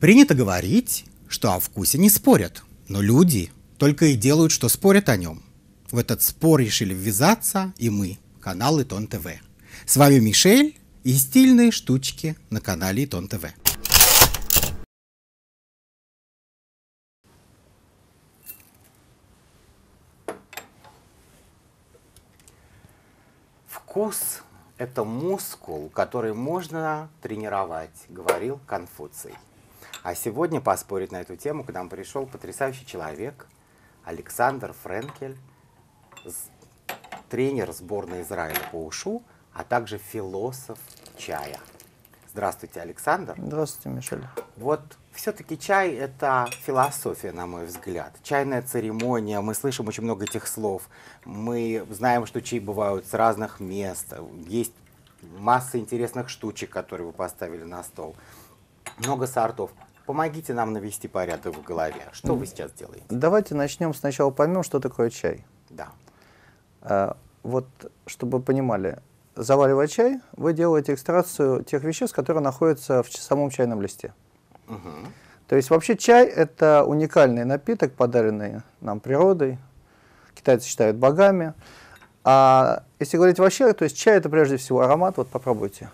Принято говорить, что о вкусе не спорят, но люди только и делают, что спорят о нем. В этот спор решили ввязаться и мы, канал Итон ТВ. С вами Мишель и стильные штучки на канале Итон ТВ. Вкус – это мускул, который можно тренировать, говорил Конфуций. А сегодня поспорить на эту тему, к нам пришел потрясающий человек, Александр Френкель, тренер сборной Израиля по УШУ, а также философ чая. Здравствуйте, Александр. Здравствуйте, Мишель. Вот все-таки чай – это философия, на мой взгляд. Чайная церемония, мы слышим очень много этих слов. Мы знаем, что чаи бывают с разных мест. Есть масса интересных штучек, которые вы поставили на стол. Много сортов. Помогите нам навести порядок в голове. Что вы сейчас делаете? Давайте начнем сначала поймем, что такое чай. Да. А, вот, чтобы понимали, заваривая чай, вы делаете экстракцию тех веществ, которые находятся в самом чайном листе. Угу. То есть вообще чай – это уникальный напиток, подаренный нам природой. Китайцы считают богами. А если говорить вообще, то есть чай – это прежде всего аромат. Вот попробуйте.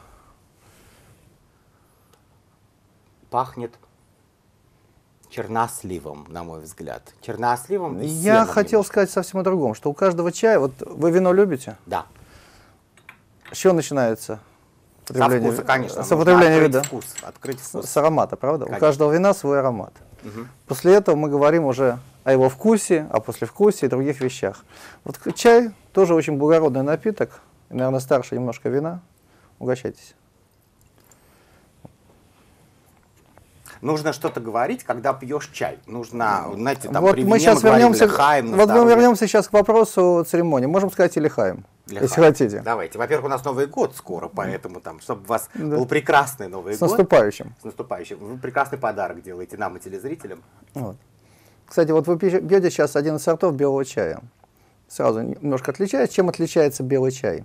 Пахнет черносливом, на мой взгляд. Черносливом Я хотел немножко. сказать совсем о другом, что у каждого чая, вот вы вино любите? Да. С чего начинается? Сопотребление, со вкуса, конечно. Сопотребление вида. Вкус, открыть вкус. С аромата, правда? Конечно. У каждого вина свой аромат. Угу. После этого мы говорим уже о его вкусе, о послевкусе и других вещах. Вот чай тоже очень благородный напиток, наверное, старше немножко вина. Угощайтесь. нужно что-то говорить, когда пьешь чай. Нужно, знаете, там, вот мы сейчас вернемся, Лехаем. Вот здоровье. мы вернемся сейчас к вопросу церемонии. Можем сказать или Лехаем. Леха. Если хотите. Давайте. Во-первых, у нас Новый год скоро, поэтому там, чтобы у вас да. был прекрасный Новый С год. С наступающим. С наступающим. Вы прекрасный подарок делаете нам и телезрителям. Вот. Кстати, вот вы пьете сейчас один из сортов белого чая. Сразу немножко отличается. Чем отличается белый чай?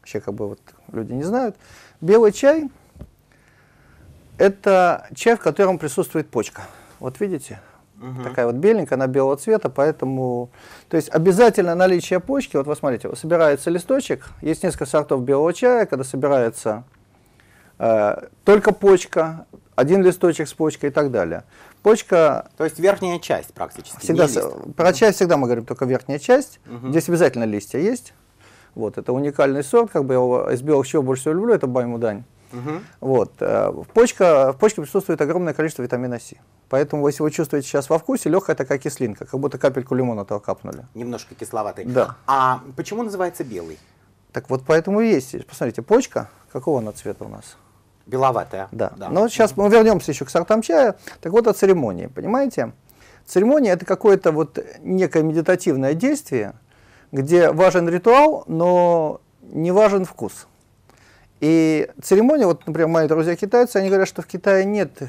Вообще, как бы вот люди не знают. Белый чай это чай, в котором присутствует почка. Вот видите? Угу. Такая вот беленькая, она белого цвета, поэтому... То есть обязательно наличие почки. Вот вы смотрите, собирается листочек, есть несколько сортов белого чая, когда собирается э, только почка, один листочек с почкой и так далее. Почка... То есть верхняя часть практически, всегда, Про чай всегда мы говорим только верхняя часть. Угу. Здесь обязательно листья есть. Вот, это уникальный сорт, как бы я его из белых чего больше всего люблю, это баймудань. Угу. Вот. Э, почка, в почке присутствует огромное количество витамина С. Поэтому, если вы чувствуете сейчас во вкусе, легкая такая кислинка, как будто капельку лимона того капнули. Немножко кисловатый. Да. А почему называется белый? Так вот поэтому и есть. Посмотрите, почка, какого она цвета у нас? Беловатая. Да. да. Но ну, сейчас мы вернемся еще к сортам чая. Так вот о церемонии, понимаете? Церемония – это какое-то вот некое медитативное действие, где важен ритуал, но не важен вкус. И церемония, вот, например, мои друзья китайцы, они говорят, что в Китае нет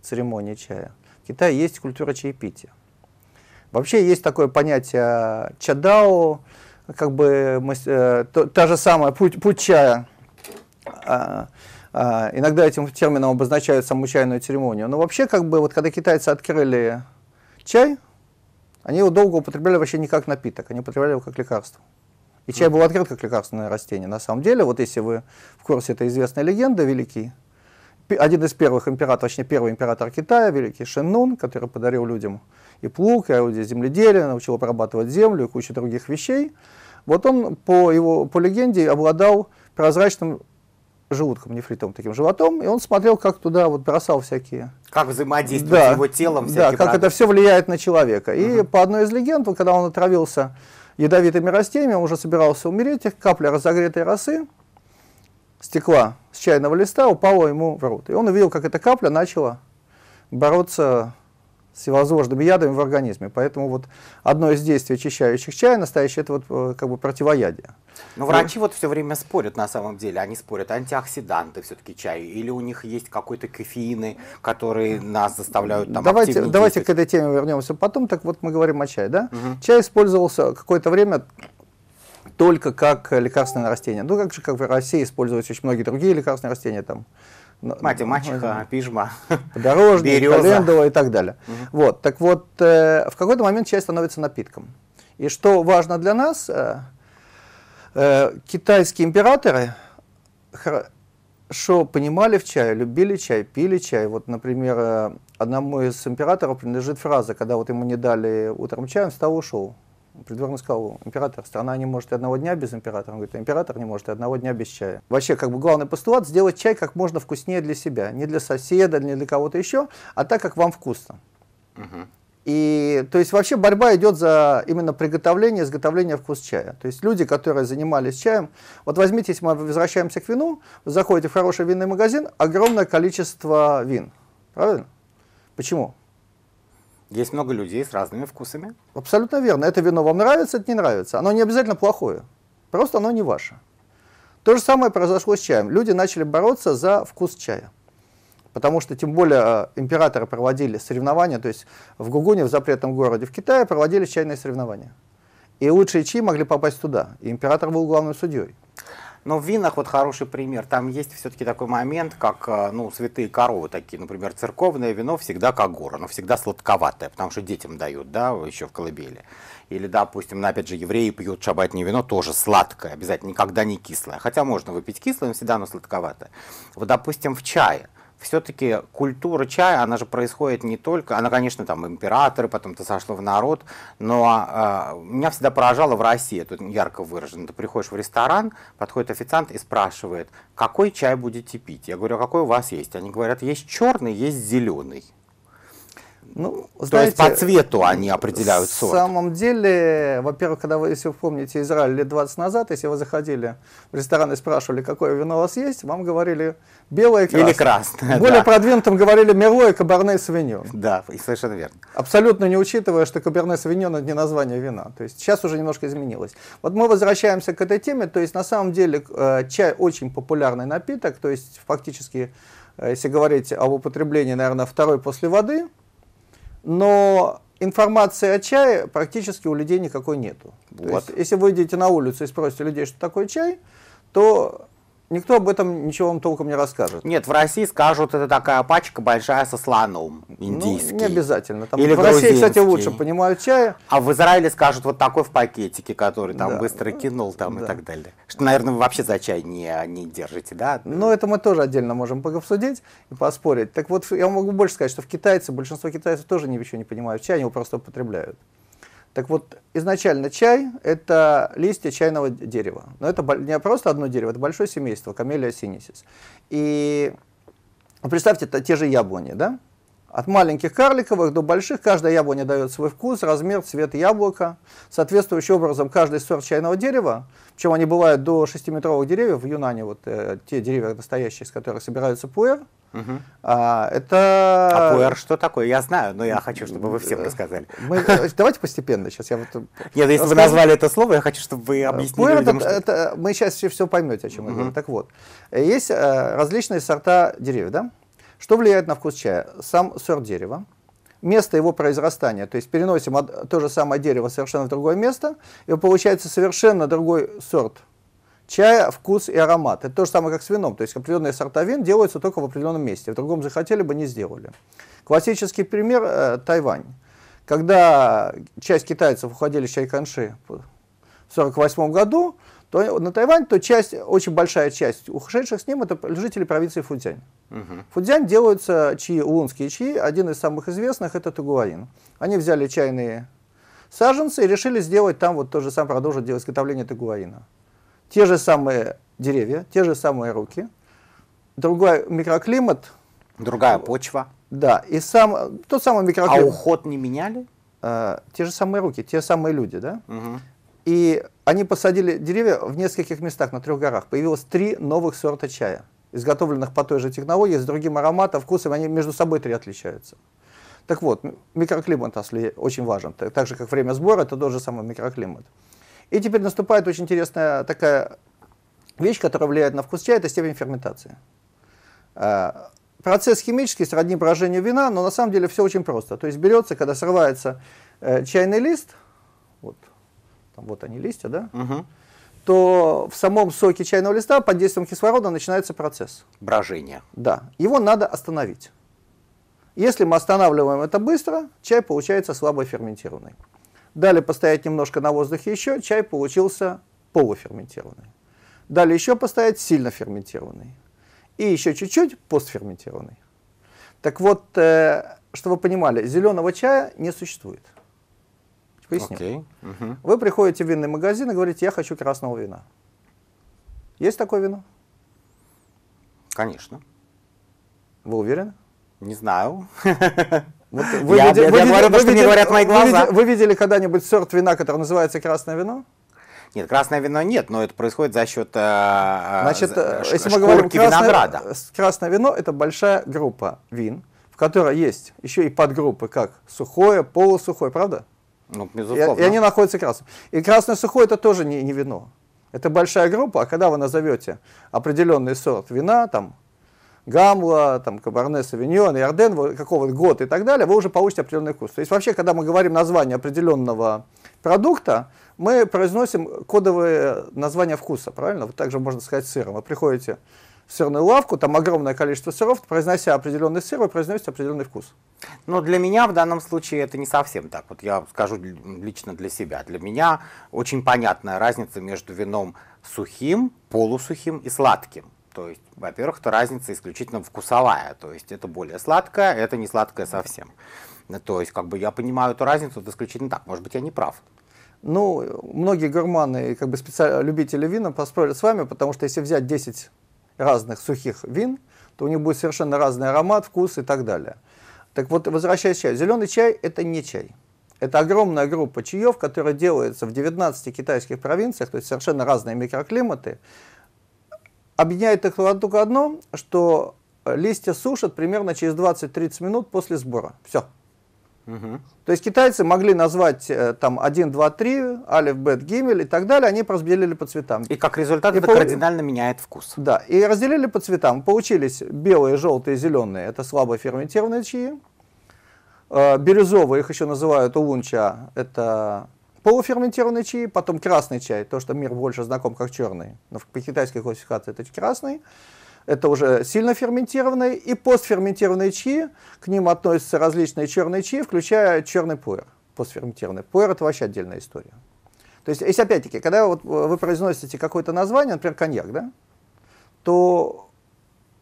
церемонии чая. В Китае есть культура чаепития. Вообще есть такое понятие чадао, как бы э, то, та же самая путь, путь чая. А, а, иногда этим термином обозначают саму чайную церемонию. Но вообще, как бы, вот когда китайцы открыли чай, они его долго употребляли вообще не как напиток, они употребляли его как лекарство. И чай был открыт как лекарственное растение. На самом деле, вот если вы в курсе, это известная легенда, великий, один из первых императоров, точнее, первый император Китая, великий Шеннун, который подарил людям и плуг, и орудие земледелия, научил обрабатывать землю и кучу других вещей. Вот он, по, его, по легенде, обладал прозрачным желудком, нефритовым таким животом, и он смотрел, как туда вот бросал всякие... Как взаимодействует да, с его телом Да, как продукты. это все влияет на человека. И угу. по одной из легенд, когда он отравился ядовитыми растениями, он уже собирался умереть, их капля разогретой росы, стекла с чайного листа упала ему в рот. И он увидел, как эта капля начала бороться с всевозможными ядами в организме. Поэтому вот одно из действий очищающих чая настоящее это вот э, как бы противоядие. Но э, врачи вот все время спорят на самом деле. Они спорят, антиоксиданты все-таки чай или у них есть какой-то кофеины, которые нас заставляют там Давайте, давайте к этой теме вернемся потом. Так вот мы говорим о чае, да? Угу. Чай использовался какое-то время только как лекарственное растение. Ну, как же, как в России используются очень многие другие лекарственные растения, там, ну, Мать, мачеха, ну, пижма, подорожник, календула и так далее. Угу. Вот, так вот, э, в какой-то момент чай становится напитком. И что важно для нас, э, э, китайские императоры хорошо понимали в чае, любили чай, пили чай. Вот, например, э, одному из императоров принадлежит фраза, когда вот ему не дали утром чай, он встал и ушел. Придворный сказал, император, страна не может и одного дня без императора. Он говорит, император не может и одного дня без чая. Вообще, как бы главный постулат, сделать чай как можно вкуснее для себя. Не для соседа, не для кого-то еще, а так, как вам вкусно. Угу. И, то есть, вообще борьба идет за именно приготовление, изготовление вкус чая. То есть, люди, которые занимались чаем, вот возьмите, если мы возвращаемся к вину, заходите в хороший винный магазин, огромное количество вин. Правильно? Почему? Есть много людей с разными вкусами. Абсолютно верно. Это вино вам нравится, это не нравится. Оно не обязательно плохое. Просто оно не ваше. То же самое произошло с чаем. Люди начали бороться за вкус чая. Потому что, тем более, э, императоры проводили соревнования, то есть в Гугуне, в запретном городе в Китае, проводили чайные соревнования. И лучшие чаи могли попасть туда. И император был главным судьей. Но в винах вот хороший пример. Там есть все-таки такой момент, как э, ну, святые коровы такие. Например, церковное вино всегда как гора, но всегда сладковатое, потому что детям дают, да, еще в колыбели. Или, допустим, ну, опять же, евреи пьют шабатнее вино, тоже сладкое, обязательно, никогда не кислое. Хотя можно выпить кислое, но всегда оно сладковатое. Вот, допустим, в чае – все-таки культура чая, она же происходит не только, она, конечно, там императоры, потом-то сошло в народ, но а, э, меня всегда поражало в России, тут ярко выражено, ты приходишь в ресторан, подходит официант и спрашивает, какой чай будете пить? Я говорю, а какой у вас есть? Они говорят, есть черный, есть зеленый. Ну, знаете, есть по цвету они определяют сорт? На самом деле, во-первых, когда вы, если вы помните Израиль лет 20 назад, если вы заходили в ресторан и спрашивали, какое вино у вас есть, вам говорили белое и красное. Или красное, Более да. продвинутым говорили мерло и каберне савиньон. Да, совершенно верно. Абсолютно не учитывая, что каберне савиньон это не название вина. То есть сейчас уже немножко изменилось. Вот мы возвращаемся к этой теме. То есть на самом деле э, чай очень популярный напиток. То есть фактически, э, если говорить об употреблении, наверное, второй после воды – но информации о чае практически у людей никакой нету. Вот. То есть, если вы выйдете на улицу и спросите людей, что такое чай, то Никто об этом ничего вам толком не расскажет. Нет, в России скажут, это такая пачка большая со слоном индийский. Ну, не обязательно. Там Или в грузинский. России, кстати, лучше понимают чая. А в Израиле скажут вот такой в пакетике, который там да. быстро кинул там да. и так далее. Что, наверное, вы вообще за чай не, не держите, да? Но ну, это мы тоже отдельно можем обсудить и поспорить. Так вот, я могу больше сказать, что в китайцы, большинство китайцев тоже ничего не понимают чай, чае, они его просто употребляют. Так вот, изначально чай – это листья чайного дерева. Но это не просто одно дерево, это большое семейство, камелия синисис. И представьте, это те же яблони, да? От маленьких карликовых до больших каждая яблоня дает свой вкус, размер, цвет яблока. Соответствующим образом каждый сорт чайного дерева, причем они бывают до 6-метровых деревьев в Юнане, вот э, те деревья настоящие, из которых собираются пуэр, Угу. А, это... А пуэр что такое? Я знаю, но я хочу, чтобы вы всем рассказали. Э, мы... Э, давайте постепенно сейчас. Я вот... Э, Нет, если вы назвали это слово, я хочу, чтобы вы объяснили. Пуэр людям, это, что... это... Мы сейчас все поймете, о чем угу. я говорю. Так вот, есть различные сорта деревьев, да? Что влияет на вкус чая? Сам сорт дерева, место его произрастания. То есть переносим то же самое дерево совершенно в другое место, и получается совершенно другой сорт чая, вкус и аромат. Это то же самое, как с вином. То есть определенные сорта вин делаются только в определенном месте. В другом захотели бы, не сделали. Классический пример э, Тайвань. Когда часть китайцев уходили с чайканши в 1948 году, то на Тайвань, то часть, очень большая часть ушедших с ним, это жители провинции Фудзянь. Угу. Фудзянь делаются чаи, улунские чаи, один из самых известных это тугуарин. Они взяли чайные саженцы и решили сделать там вот то же самое, продолжить делать изготовление тугуарина. Те же самые деревья, те же самые руки, другой микроклимат. Другая почва. Да, и сам, тот самый микроклимат. А уход не меняли? Э, те же самые руки, те самые люди, да? Угу. И они посадили деревья в нескольких местах на трех горах. Появилось три новых сорта чая, изготовленных по той же технологии, с другим ароматом, вкусом. Они между собой три отличаются. Так вот, микроклимат очень важен. Так, же, как время сбора, это тот же самый микроклимат. И теперь наступает очень интересная такая вещь, которая влияет на вкус чая, это степень ферментации. А, процесс химический сродни брожению вина, но на самом деле все очень просто. То есть берется, когда срывается э, чайный лист, вот, там вот они листья, да, угу. то в самом соке чайного листа под действием кислорода начинается процесс. Брожение. Да, его надо остановить. Если мы останавливаем это быстро, чай получается слабо ферментированный. Дали постоять немножко на воздухе еще, чай получился полуферментированный. Дали еще постоять сильно ферментированный. И еще чуть-чуть постферментированный. Так вот, э, чтобы вы понимали, зеленого чая не существует. Поясню. Okay. Uh-huh. Вы приходите в винный магазин и говорите, я хочу красного вина. Есть такое вино? Конечно. Вы уверены? Не знаю. я, говорю, вы, видели, Вы видели, вы видели когда-нибудь сорт вина, который называется красное вино? Нет, красное вино нет, но это происходит за счет э, э Значит, за, э, если мы говорим красное, винограда. Э, красное вино – это большая группа вин, в которой есть еще и подгруппы, как сухое, полусухое, правда? Ну, безусловно. И, и они находятся красным. И красное сухое это тоже не, не вино. Это большая группа, а когда вы назовете определенный сорт вина, там, Гамла, там, Кабарне, Савиньон, Иорден, какого-то год и так далее, вы уже получите определенный вкус. То есть вообще, когда мы говорим название определенного продукта, мы произносим кодовые названия вкуса, правильно? Вот также можно сказать сыром. Вы приходите сырную лавку, там огромное количество сыров, произнося определенный сыр, вы произносите определенный вкус. Но для меня в данном случае это не совсем так. Вот я скажу лично для себя. Для меня очень понятная разница между вином сухим, полусухим и сладким. То есть, во-первых, это разница исключительно вкусовая. То есть это более сладкое, это не сладкое совсем. То есть, как бы я понимаю эту разницу это исключительно так. Может быть, я не прав. Ну, многие гурманы и как бы специаль... любители вина поспорят с вами, потому что если взять 10 разных сухих вин, то у них будет совершенно разный аромат, вкус и так далее. Так вот, возвращаясь к чаю. Зеленый чай – это не чай. Это огромная группа чаев, которая делается в 19 китайских провинциях, то есть совершенно разные микроклиматы. Объединяет их только одно, что листья сушат примерно через 20-30 минут после сбора. Все. То есть китайцы могли назвать э, там 1, 2, 3, алиф, бет, гимель и так далее, они разделили по цветам. И как результат и это по... кардинально меняет вкус. Да, и разделили по цветам. Получились белые, желтые, зеленые, это слабо ферментированные чаи. Э, бирюзовые, их еще называют улунча, это полуферментированный чай, потом красный чай, то, что мир больше знаком как черный, но по китайской классификации это красный это уже сильно ферментированные и постферментированные чаи. К ним относятся различные черные чаи, включая черный пуэр, постферментированный. Пуэр – это вообще отдельная история. То есть, если опять-таки, когда вот вы произносите какое-то название, например, коньяк, да, то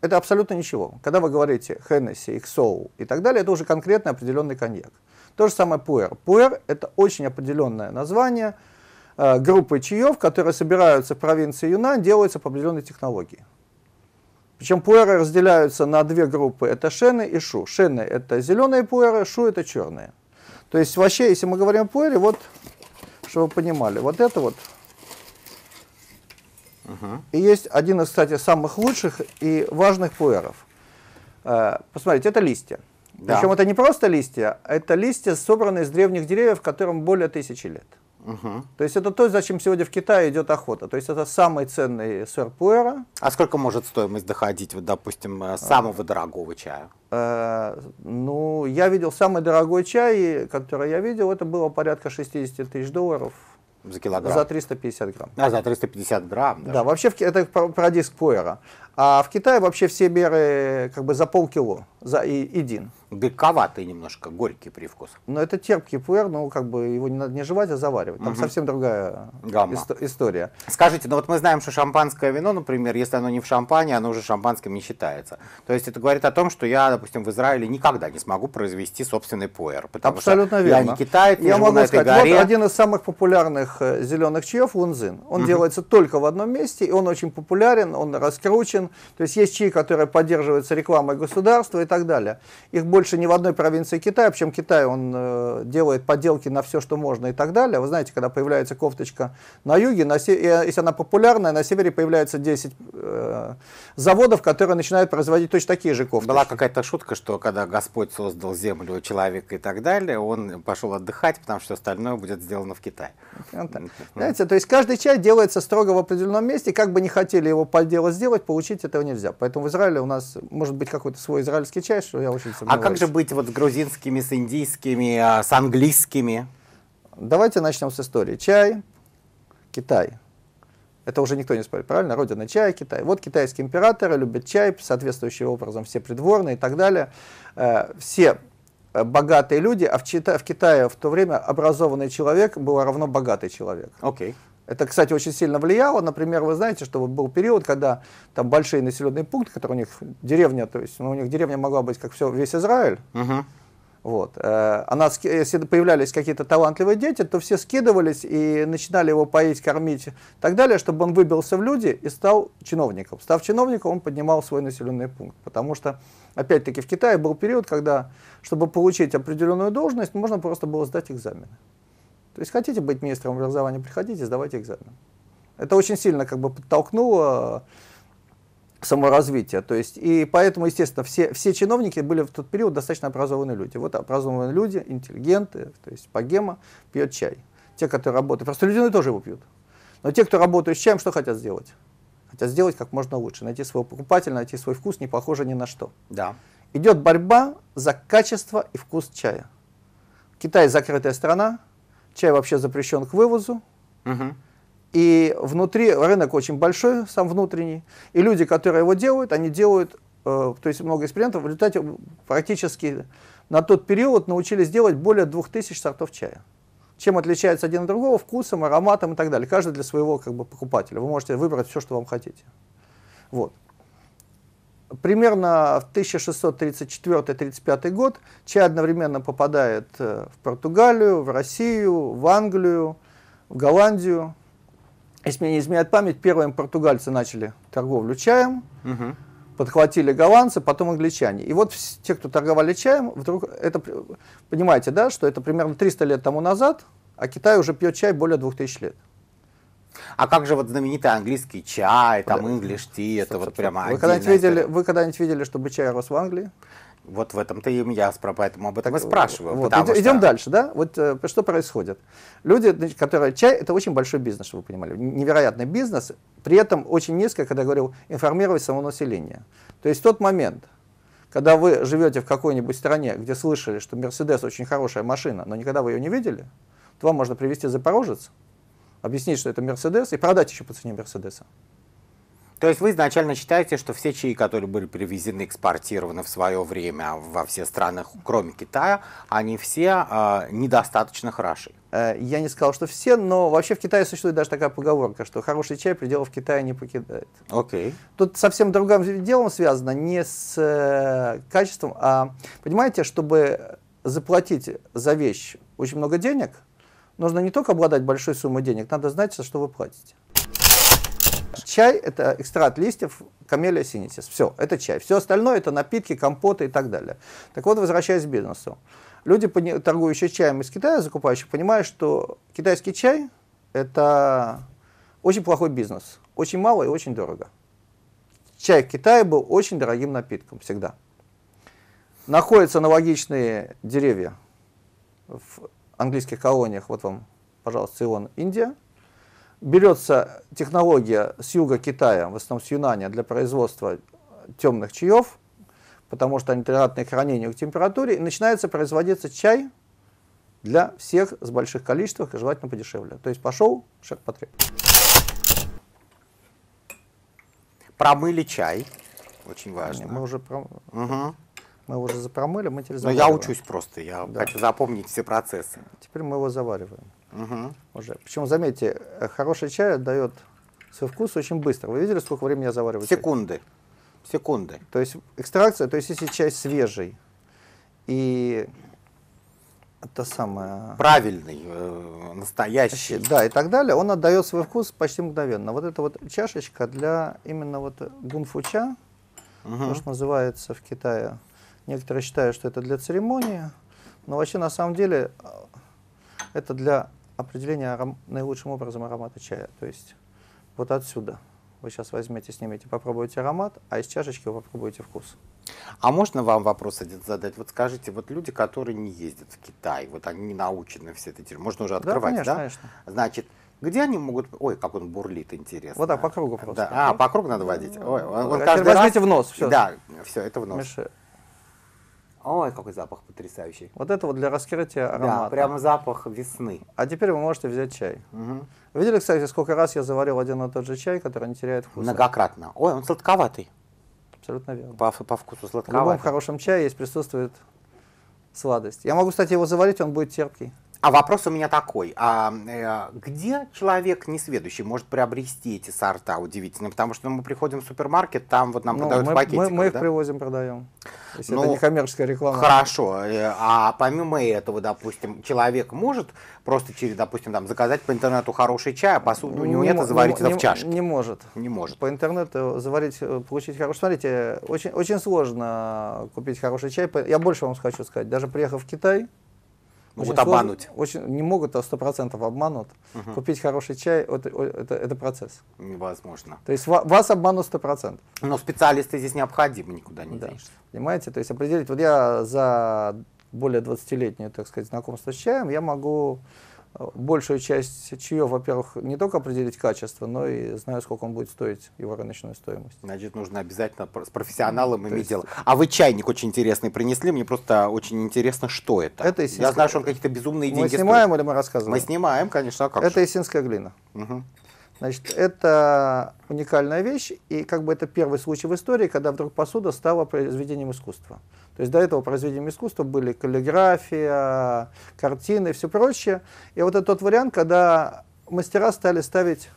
это абсолютно ничего. Когда вы говорите Хеннесси, Иксоу и так далее, это уже конкретно определенный коньяк. То же самое пуэр. Пуэр – это очень определенное название э, группы чаев, которые собираются в провинции Юнан, делаются по определенной технологии. Причем пуэры разделяются на две группы, это шены и шу. Шены это зеленые пуэры, шу это черные. То есть вообще, если мы говорим о пуэре, вот, чтобы вы понимали, вот это вот. Угу. И есть один из, кстати, самых лучших и важных пуэров. Э, посмотрите, это листья. Да. Причем это не просто листья, а это листья, собранные из древних деревьев, которым более тысячи лет. Угу. То есть это то, зачем сегодня в Китае идет охота. То есть это самый ценный сыр пуэра. А сколько может стоимость доходить, вот, допустим, э, а. самого а, дорогого чая? Э, ну, я видел самый дорогой чай, который я видел, это было порядка 60 тысяч долларов. За килограмм? За 350 грамм. А, за 350 грамм. Даже. Да, вообще это про, про диск пуэра. А в Китае вообще все меры как бы за полкило, за и, и горьковатый немножко, горький привкус. Но ну, это терпкий пуэр, но как бы его не надо не жевать, а заваривать. Там угу. совсем другая э, Гамма. история. Скажите, ну вот мы знаем, что шампанское вино, например, если оно не в шампане, оно уже шампанским не считается. То есть это говорит о том, что я, допустим, в Израиле никогда не смогу произвести собственный пуэр. Потому Абсолютно что верно. я не китаец, я могу на этой сказать, горе. Вот один из самых популярных э, зеленых чаев лунзин. Он угу. делается только в одном месте, и он очень популярен, он раскручен. То есть есть чаи, которые поддерживаются рекламой государства и так далее. Их больше больше ни в одной провинции Китая, причем Китай, он э, делает подделки на все, что можно и так далее. Вы знаете, когда появляется кофточка на юге, на се... Э, если она популярная, на севере появляется 10 э, заводов, которые начинают производить точно такие же кофты. Была какая-то шутка, что когда Господь создал землю, человека и так далее, он пошел отдыхать, потому что остальное будет сделано в Китае. Знаете, то есть каждый чай делается строго в определенном месте, как бы не хотели его подделать сделать, получить этого нельзя. Поэтому в Израиле у нас может быть какой-то свой израильский чай, что я очень сомневаюсь. А как же быть вот с грузинскими, с индийскими, а, с английскими? Давайте начнем с истории. Чай, Китай. Это уже никто не спорит, правильно? Родина чая, Китай. Вот китайские императоры любят чай, соответствующим образом все придворные и так далее. Э, все э, богатые люди, а в, Китае в то время образованный человек был равно богатый человек. Okay. Это, кстати, очень сильно влияло. Например, вы знаете, что вот был период, когда там большие населенные пункты, которые у них деревня, то есть ну, у них деревня могла быть как все, весь Израиль. Угу. Вот. Э, она, если появлялись какие-то талантливые дети, то все скидывались и начинали его поесть, кормить и так далее, чтобы он выбился в люди и стал чиновником. Став чиновником, он поднимал свой населенный пункт. Потому что, опять-таки, в Китае был период, когда, чтобы получить определенную должность, можно просто было сдать экзамены. То есть хотите быть министром образования, приходите, сдавайте экзамен. Это очень сильно как бы подтолкнуло э, саморазвитие. То есть, и поэтому, естественно, все, все чиновники были в тот период достаточно образованные люди. Вот образованные люди, интеллигенты, то есть Пагема пьет чай. Те, которые работают, просто простолюдины ну, тоже его пьют. Но те, кто работают с чаем, что хотят сделать? Хотят сделать как можно лучше, найти своего покупателя, найти свой вкус, не похоже ни на что. Да. Идет борьба за качество и вкус чая. Китай закрытая страна, Чай вообще запрещен к вывозу. Угу. И внутри рынок очень большой, сам внутренний. И люди, которые его делают, они делают, э, то есть много экспериментов, в результате практически на тот период научились делать более 2000 сортов чая. Чем отличается один от другого? Вкусом, ароматом и так далее. Каждый для своего как бы, покупателя. Вы можете выбрать все, что вам хотите. Вот примерно в 1634-35 год чай одновременно попадает э, в Португалию, в Россию, в Англию, в Голландию. Если мне не изменяет память, первыми португальцы начали торговлю чаем, угу. подхватили голландцы, потом англичане. И вот те, кто торговали чаем, вдруг это, понимаете, да, что это примерно 300 лет тому назад, а Китай уже пьет чай более 2000 лет. А как же вот знаменитый английский чай, там English tea, это вот прямо Вы когда-нибудь видели, вы когда-нибудь видели, чтобы чай рос в Англии? Вот в этом-то и я поэтому об этом и спрашиваю. Вот, идем, что... идем дальше, да? Вот э, что происходит. Люди, которые... Чай — это очень большой бизнес, чтобы вы понимали. Невероятный бизнес. При этом очень низко, когда я говорил, информировать само население. То есть тот момент, когда вы живете в какой-нибудь стране, где слышали, что Мерседес очень хорошая машина, но никогда вы ее не видели, то вам можно привезти Запорожец, объяснить, что это Мерседес, и продать еще по цене Мерседеса. То есть вы изначально считаете, что все чаи, которые были привезены, экспортированы в свое время во все страны, кроме Китая, они все э, недостаточно хороши? Э, я не сказал, что все, но вообще в Китае существует даже такая поговорка, что хороший чай пределов Китая не покидает. Окей. Okay. Тут совсем другим делом связано, не с э, качеством, а, понимаете, чтобы заплатить за вещь очень много денег – нужно не только обладать большой суммой денег, надо знать, за что вы платите. Чай – это экстракт листьев камелия синитис. Все, это чай. Все остальное – это напитки, компоты и так далее. Так вот, возвращаясь к бизнесу. Люди, торгующие чаем из Китая, закупающие, понимают, что китайский чай – это очень плохой бизнес. Очень мало и очень дорого. Чай в Китае был очень дорогим напитком всегда. Находятся аналогичные деревья в английских колониях, вот вам, пожалуйста, Цейлон, Индия, берется технология с юга Китая, в основном с Юнания, для производства темных чаев, потому что они толерантны к хранению к температуре, и начинается производиться чай для всех с больших количествах и желательно подешевле. То есть пошел шаг по три. Промыли чай, очень важно. Мы уже промыли. угу. Мы его уже запромыли, мы теперь ну, завариваем. Но я учусь просто, я да. хочу запомнить все процессы. Теперь мы его завариваем. Угу. Уже. Причем, заметьте, э, хороший чай дает свой вкус очень быстро. Вы видели, сколько времени я завариваю? Секунды. Чай? Секунды. То есть экстракция, то есть если чай свежий и это самое... Э, Правильный, э, настоящий. Да, и так далее, он отдает свой вкус почти мгновенно. Вот эта вот чашечка для именно вот гунфуча, угу. то, что называется в Китае Некоторые считают, что это для церемонии, но вообще на самом деле э, это для определения аром... наилучшим образом аромата чая. То есть вот отсюда. Вы сейчас возьмете, снимете, попробуйте аромат, а из чашечки вы попробуйте вкус. А можно вам вопрос один задать? Вот скажите, вот люди, которые не ездят в Китай, вот они не научены все это можно уже открывать, да? Конечно, да? конечно. Значит, где они могут... Ой, как он бурлит, интересно. Вот так, по кругу просто. Да. А, по кругу надо водить. Ой, он а каждый раз... возьмите в нос. Все. Да, все, это в нос. Мешает. Ой, какой запах потрясающий. Вот это вот для раскрытия аромата. Да, прям запах весны. А теперь вы можете взять чай. Угу. видели, кстати, сколько раз я заварил один и тот же чай, который не теряет вкуса? Многократно. Ой, он сладковатый. Абсолютно верно. По, по вкусу сладковатый. В любом хорошем чае есть присутствует сладость. Я могу, кстати, его заварить, он будет терпкий. А вопрос у меня такой, а э, где человек несведущий может приобрести эти сорта удивительно? Потому что ну, мы приходим в супермаркет, там вот нам ну, продают мы, пакетик. Мы, мы да? их привозим, продаем. Если ну, это не коммерческая реклама. Хорошо, э, а помимо этого, допустим, человек может просто через, допустим, там, заказать по интернету хороший чай, а посуду у него нет, а заварить не, это в чашке? Не может. Не может. По интернету заварить, э, получить хороший... Смотрите, очень, очень сложно купить хороший чай. Я больше вам хочу сказать, даже приехав в Китай, Могут очень обмануть. Сложно, очень, не могут, а сто процентов обманут. Угу. Купить хороший чай это, это, это процесс. Невозможно. То есть вас обманут сто процентов. Но специалисты здесь необходимы, никуда не да. денешься. Понимаете, то есть определить, вот я за более 20-летнее, так сказать, знакомство с чаем, я могу большую часть чаев, во-первых, не только определить качество, но и знаю, сколько он будет стоить, его рыночную стоимость. Значит, нужно обязательно с профессионалом иметь есть... дело. А вы чайник очень интересный принесли, мне просто очень интересно, что это. Это эссенская... Я знаю, что он какие-то безумные деньги Мы снимаем стоит. или мы рассказываем? Мы снимаем, конечно, а как Это же? эссенская глина. Угу. Значит, это уникальная вещь, и как бы это первый случай в истории, когда вдруг посуда стала произведением искусства. То есть до этого произведением искусства были каллиграфия, картины и все прочее. И вот этот вариант, когда мастера стали ставить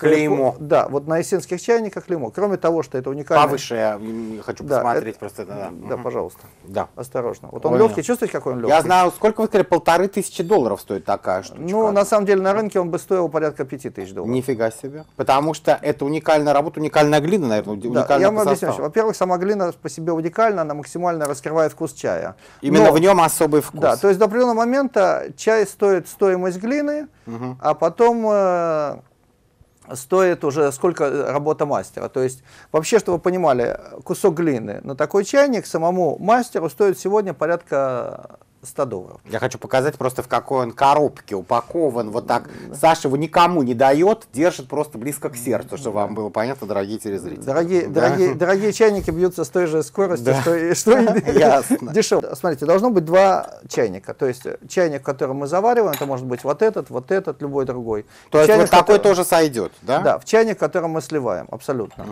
Клеймо. Да, вот на эссенских чайниках клеймо. Кроме того, что это уникальное, Повыше я хочу да, посмотреть э, это, просто. Да, да угу. пожалуйста. Да. Осторожно. Вот он Ой, легкий, чувствуете, какой он легкий? Я знаю, сколько вы сказали, полторы тысячи долларов стоит такая штучка. Ну, на самом деле, на рынке он бы стоил порядка пяти тысяч долларов. Нифига себе. Потому что это уникальная работа, уникальная глина, наверное, да, уникальная я вам объясню. Во-первых, сама глина по себе уникальна, она максимально раскрывает вкус чая. Именно Но, в нем особый вкус. Да, то есть до определенного момента чай стоит стоимость глины, угу. а потом э, стоит уже сколько э, работа мастера. То есть, вообще, чтобы вы понимали, кусок глины на такой чайник самому мастеру стоит сегодня порядка 100 Я хочу показать просто, в какой он коробке упакован. Вот так. Да. Саша его никому не дает, держит просто близко к сердцу, чтобы да. вам было понятно, дорогие телезрители. Дорогие, да? дорогие, дорогие чайники бьются с той же скоростью, да. что, и, что и дешево. Смотрите, должно быть два чайника. То есть чайник, который мы завариваем, это может быть вот этот, вот этот, любой другой. То есть вот такой тоже сойдет, да? Да, в чайник, который мы сливаем, абсолютно.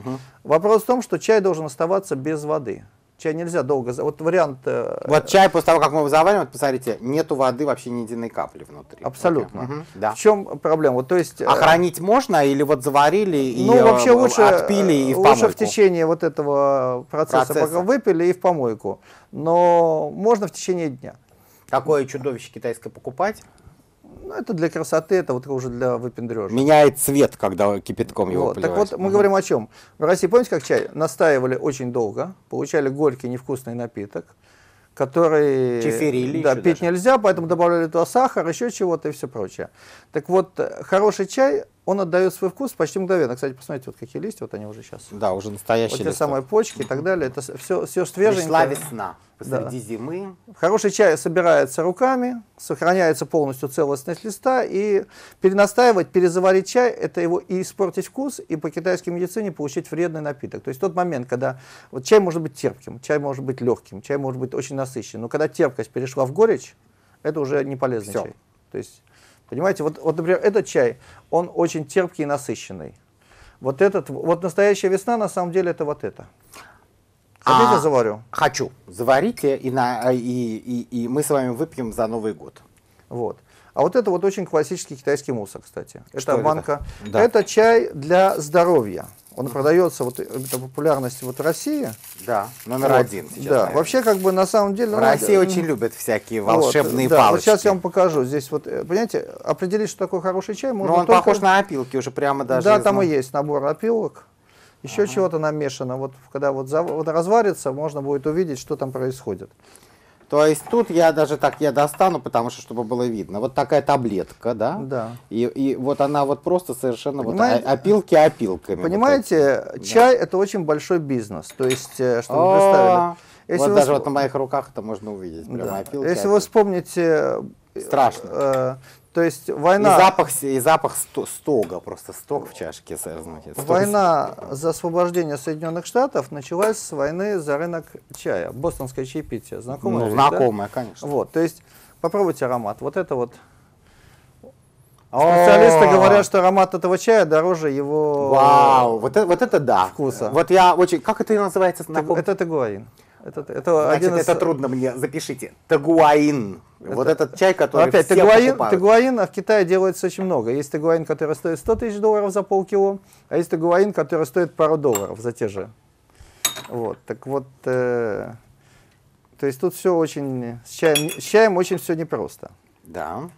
Вопрос в том, что чай должен оставаться без воды. Чай нельзя долго... Вот вариант... Э, вот чай после того, как мы его завариваем, посмотрите, нету воды вообще ни единой капли внутри. Абсолютно. Угу. Да. В чем проблема? Вот, то есть... А э, хранить можно или вот заварили ну, и э, вообще лучше, отпили и в лучше помойку? Лучше в течение вот этого процесса, процесса. выпили и в помойку. Но можно в течение дня. Какое чудовище китайское покупать? Ну, это для красоты, это вот уже для выпендрежа. Меняет цвет, когда кипятком его вот. Так вот, мы угу. говорим о чем? В России, помните, как чай? Настаивали очень долго, получали горький невкусный напиток, который... Чиферили Да, пить даже. нельзя, поэтому добавляли туда сахар, еще чего-то и все прочее. Так вот, э, хороший чай он отдает свой вкус почти мгновенно. Кстати, посмотрите, вот какие листья, вот они уже сейчас. Да, уже настоящие. Вот те самые почки и так далее. Это все, все свеженькое. Пришла весна посреди да. зимы. Хороший чай собирается руками, сохраняется полностью целостность листа. И перенастаивать, перезаварить чай, это его и испортить вкус, и по китайской медицине получить вредный напиток. То есть тот момент, когда вот чай может быть терпким, чай может быть легким, чай может быть очень насыщенным. Но когда терпкость перешла в горечь, это уже не полезный Все. чай. То есть Понимаете, вот, вот, например, этот чай, он очень терпкий и насыщенный. Вот этот, вот настоящая весна, на самом деле, это вот это. Хотите, а, заварю? Хочу. Заварите, и, на, а, и, и, и мы с вами выпьем за Новый год. Вот. А вот это вот очень классический китайский мусор, кстати. Что это обманка. Это? Да. это чай для здоровья. Он продается вот эта популярность вот в России. Да, номер вот, один сейчас. Да, вообще как бы на самом деле. В ну, России вот, очень любят всякие волшебные вот, да, Вот сейчас я вам покажу. Здесь вот, э, понимаете, определить, что такое хороший чай можно. Но ну, он только... похож на опилки уже прямо даже. Да, там и есть набор опилок. Еще ага. чего-то намешано. Вот когда вот, зав... вот разварится, можно будет увидеть, что там происходит. То есть тут я даже так я достану, потому что чтобы было видно. Вот такая таблетка, да? Да. И, и вот она вот просто совершенно понимаете, вот опилки опилками. Понимаете, вот чай да. это очень большой бизнес. То есть, э, чтобы вы представили. Если вот вы даже вспом... вот на моих руках это можно увидеть. Прямо да. опилки. Если опилки. вы вспомните э, Страшно. Э, то есть война... И запах, и запах стога, просто стог в чашке. Война за освобождение Соединенных Штатов началась с войны за рынок чая, бостонское чаепитие. Знакомое? Ну, знакомое, да? конечно. Вот, то есть попробуйте аромат. Вот это вот Специалисты говорят, что аромат этого чая дороже его Вау, вот это, вот это да. вкуса. Вот я очень... Как это называется? Это, это тегуарин. Это, это Значит, один из... это трудно мне, запишите. Тагуаин. Это... Вот этот чай, который ну, Опять, все тагуаин, покупают. тагуаин, а в Китае делается очень много. Есть тагуаин, который стоит 100 тысяч долларов за полкило, а есть тагуаин, который стоит пару долларов за те же. Вот, так вот, э, то есть тут все очень, с чаем, с чаем очень все непросто. Да.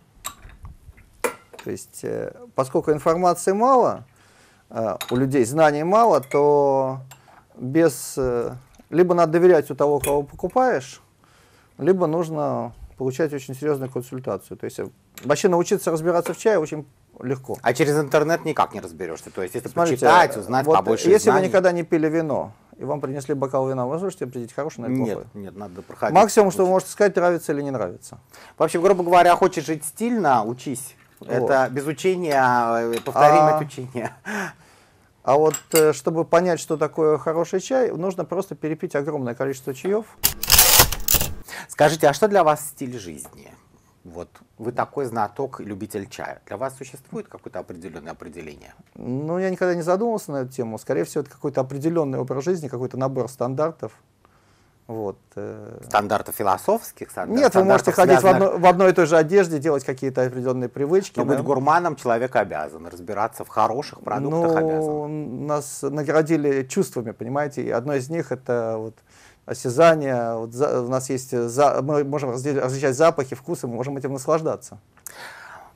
То есть, э, поскольку информации мало, э, у людей знаний мало, то без... Э, либо надо доверять у того, кого покупаешь, либо нужно получать очень серьезную консультацию. То есть э, вообще научиться разбираться в чае очень легко. А через интернет никак не разберешься. То есть если Смотрите, почитать, узнать вот побольше Если знаний. вы никогда не пили вино, и вам принесли бокал вина, вы можете определить, хороший или плохой? Нет, нет, надо проходить. Максимум, что вы можете сказать, нравится или не нравится. Вообще, грубо говоря, хочешь жить стильно, учись. Вот. Это без учения, э, повторим а... от учения. А вот э, чтобы понять, что такое хороший чай, нужно просто перепить огромное количество чаев. Скажите, а что для вас стиль жизни? Вот вы такой знаток и любитель чая. Для вас существует какое-то определенное определение? Ну, я никогда не задумывался на эту тему. Скорее всего, это какой-то определенный образ жизни, какой-то набор стандартов. Вот. Э. Стандартов философских стандартов. Нет, вы можете ходить связанных... в, одно, в одной и той же одежде, делать какие-то определенные привычки. Но да? быть гурманом человек обязан, разбираться в хороших продуктах ну, обязан. Нас наградили чувствами, понимаете, и одно из них это вот осязание. Вот за, у нас есть, за, мы можем различать запахи, вкусы, мы можем этим наслаждаться.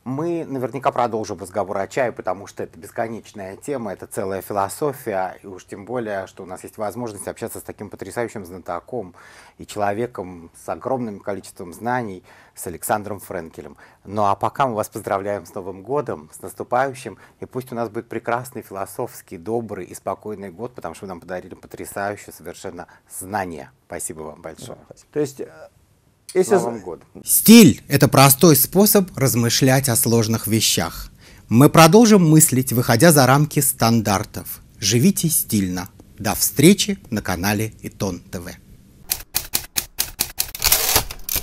Мы наверняка продолжим разговор о чае, потому что это бесконечная тема, это целая философия, и уж тем более, что у нас есть возможность общаться с таким потрясающим знатоком и человеком с огромным количеством знаний, с Александром Френкелем. Ну а пока мы вас поздравляем с Новым годом, с наступающим, и пусть у нас будет прекрасный философский, добрый и спокойный год, потому что вы нам подарили потрясающее совершенно знание. Спасибо вам большое. То есть э, если... Новым годом. Стиль – это простой способ размышлять о сложных вещах. Мы продолжим мыслить, выходя за рамки стандартов. Живите стильно. До встречи на канале Итон ТВ.